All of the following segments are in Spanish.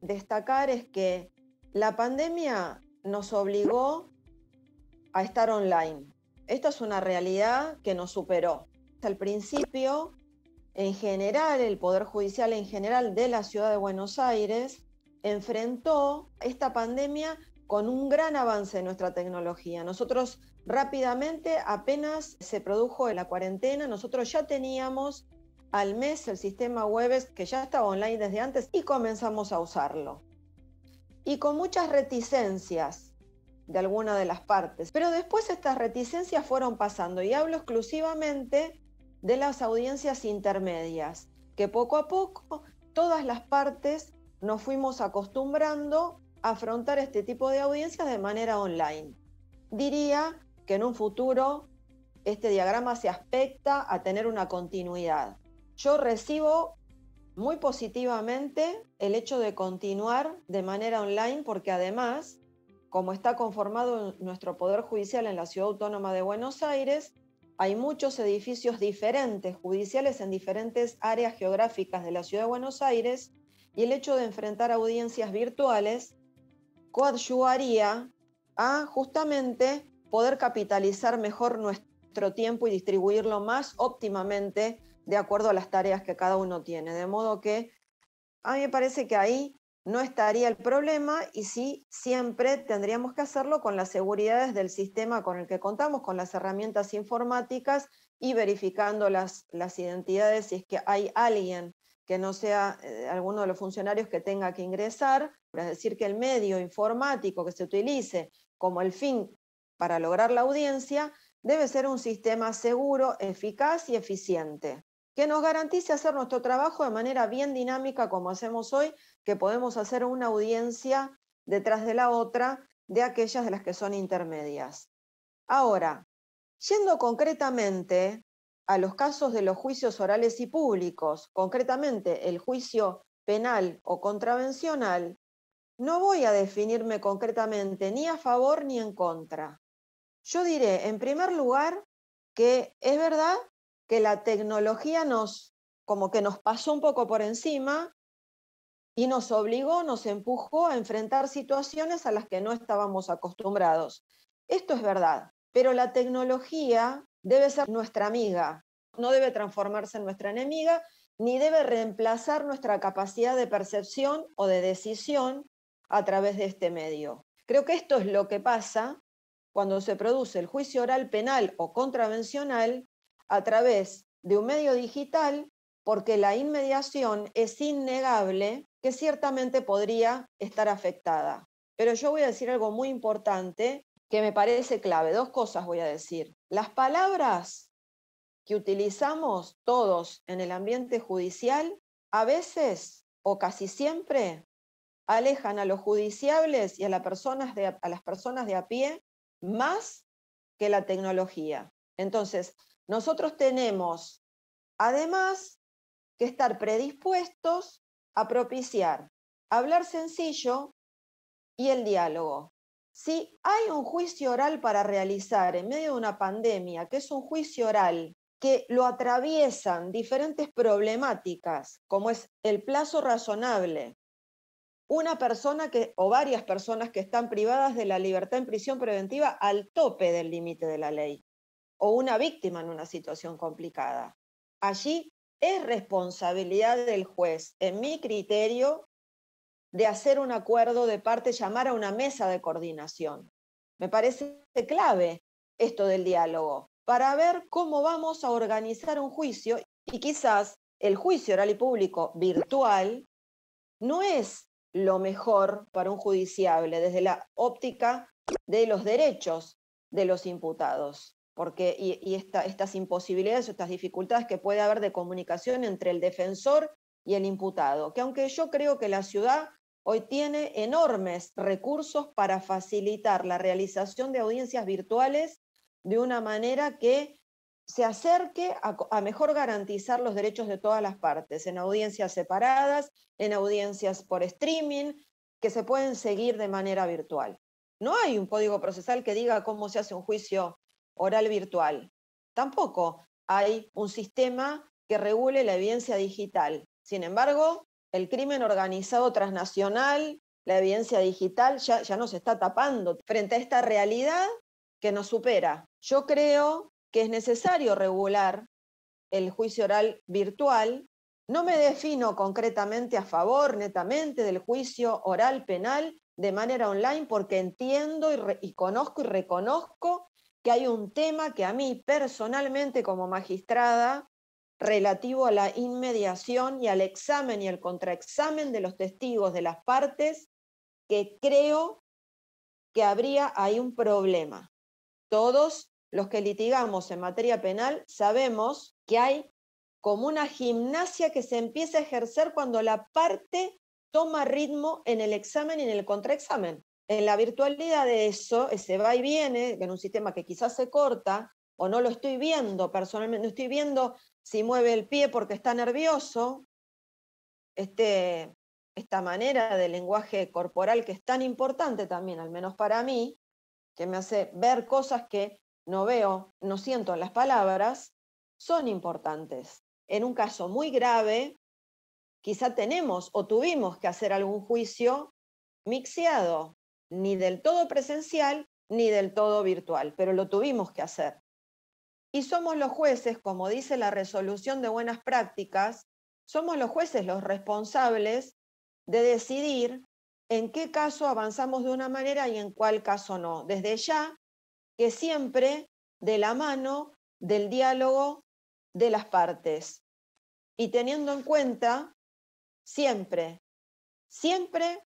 destacar es que la pandemia nos obligó a estar online. Esta es una realidad que nos superó. Al principio, en general, el Poder Judicial en general de la Ciudad de Buenos Aires enfrentó esta pandemia con un gran avance en nuestra tecnología. Nosotros rápidamente, apenas se produjo la cuarentena, nosotros ya teníamos al mes el sistema web, que ya estaba online desde antes, y comenzamos a usarlo. Y con muchas reticencias de alguna de las partes. Pero después estas reticencias fueron pasando y hablo exclusivamente de las audiencias intermedias, que poco a poco todas las partes nos fuimos acostumbrando a afrontar este tipo de audiencias de manera online. Diría que en un futuro este diagrama se aspecta a tener una continuidad yo recibo muy positivamente el hecho de continuar de manera online porque además, como está conformado nuestro Poder Judicial en la Ciudad Autónoma de Buenos Aires, hay muchos edificios diferentes, judiciales en diferentes áreas geográficas de la Ciudad de Buenos Aires, y el hecho de enfrentar audiencias virtuales coadyuvaría a justamente poder capitalizar mejor nuestro tiempo y distribuirlo más óptimamente de acuerdo a las tareas que cada uno tiene. De modo que a mí me parece que ahí no estaría el problema y sí siempre tendríamos que hacerlo con las seguridades del sistema con el que contamos, con las herramientas informáticas y verificando las, identidades si es que hay alguien que no sea eh, alguno de los funcionarios que tenga que ingresar, es decir, que el medio informático que se utilice como el fin para lograr la audiencia debe ser un sistema seguro, eficaz y eficiente que nos garantice hacer nuestro trabajo de manera bien dinámica como hacemos hoy, que podemos hacer una audiencia detrás de la otra de aquellas de las que son intermedias. Ahora, yendo concretamente a los casos de los juicios orales y públicos, concretamente el juicio penal o contravencional, no voy a definirme concretamente ni a favor ni en contra. Yo diré, en primer lugar, que es verdad que la tecnología nos, como que nos pasó un poco por encima y nos obligó, nos empujó a enfrentar situaciones a las que no estábamos acostumbrados. Esto es verdad, pero la tecnología debe ser nuestra amiga, no debe transformarse en nuestra enemiga, ni debe reemplazar nuestra capacidad de percepción o de decisión a través de este medio. Creo que esto es lo que pasa cuando se produce el juicio oral penal o contravencional a través de un medio digital porque la inmediación es innegable que ciertamente podría estar afectada. Pero yo voy a decir algo muy importante que me parece clave. Dos cosas voy a decir. Las palabras que utilizamos todos en el ambiente judicial a veces o casi siempre alejan a los judiciables y a, a las personas de a pie más que la tecnología. Entonces, nosotros tenemos, además, que estar predispuestos a propiciar hablar sencillo y el diálogo. Si hay un juicio oral para realizar en medio de una pandemia, que es un juicio oral que lo atraviesan diferentes problemáticas, como es el plazo razonable, una persona que, o varias personas que están privadas de la libertad en prisión preventiva al tope del límite de la ley o una víctima en una situación complicada. Allí es responsabilidad del juez, en mi criterio, de hacer un acuerdo de parte, llamar a una mesa de coordinación. Me parece clave esto del diálogo para ver cómo vamos a organizar un juicio y quizás el juicio oral y público virtual no es lo mejor para un judiciable desde la óptica de los derechos de los imputados porque y, estas imposibilidades estas dificultades que puede haber de comunicación entre el defensor y el imputado, que aunque yo creo que la ciudad hoy tiene enormes recursos para facilitar la realización de audiencias virtuales de una manera que se acerque a, a, mejor garantizar los derechos de todas las partes, en audiencias separadas, en audiencias por streaming, que se pueden seguir de manera virtual. No hay un código procesal que diga cómo se hace un juicio oral virtual. Tampoco hay un sistema que regule la evidencia digital. Sin embargo, el crimen organizado transnacional, la evidencia digital ya, ya nos está tapando frente a esta realidad que nos supera. Yo creo que es necesario regular el juicio oral virtual. No me defino concretamente a favor netamente del juicio oral penal de manera online porque entiendo y conozco y reconozco que hay un tema que a mí personalmente como magistrada, relativo a la inmediación y al examen y al contraexamen de los testigos de las partes, que creo que habría ahí un problema. Todos los que litigamos en materia penal sabemos que hay como una gimnasia que se empieza a ejercer cuando la parte toma ritmo en el examen y en el contraexamen en la virtualidad de eso, ese va y viene, en un sistema que quizás se corta, o no lo estoy viendo personalmente, no estoy viendo si mueve el pie porque está nervioso, este, esta manera de lenguaje corporal que es tan importante también, al menos para mí, que me hace ver cosas que no veo, no siento en las palabras, son importantes. En un caso muy grave, quizá tenemos o tuvimos que hacer algún juicio mixeado, ni del todo presencial ni del todo virtual, pero lo tuvimos que hacer. Y somos los jueces, como dice la resolución de buenas prácticas, somos los jueces los responsables de decidir en qué caso avanzamos de una manera y en cuál caso no. Desde ya, que siempre de la mano del diálogo de las partes y teniendo en cuenta siempre, siempre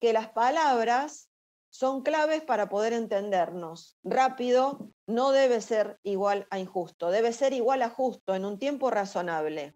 que las palabras son claves para poder entendernos. Rápido no debe ser igual a injusto, debe ser igual a justo en un tiempo razonable.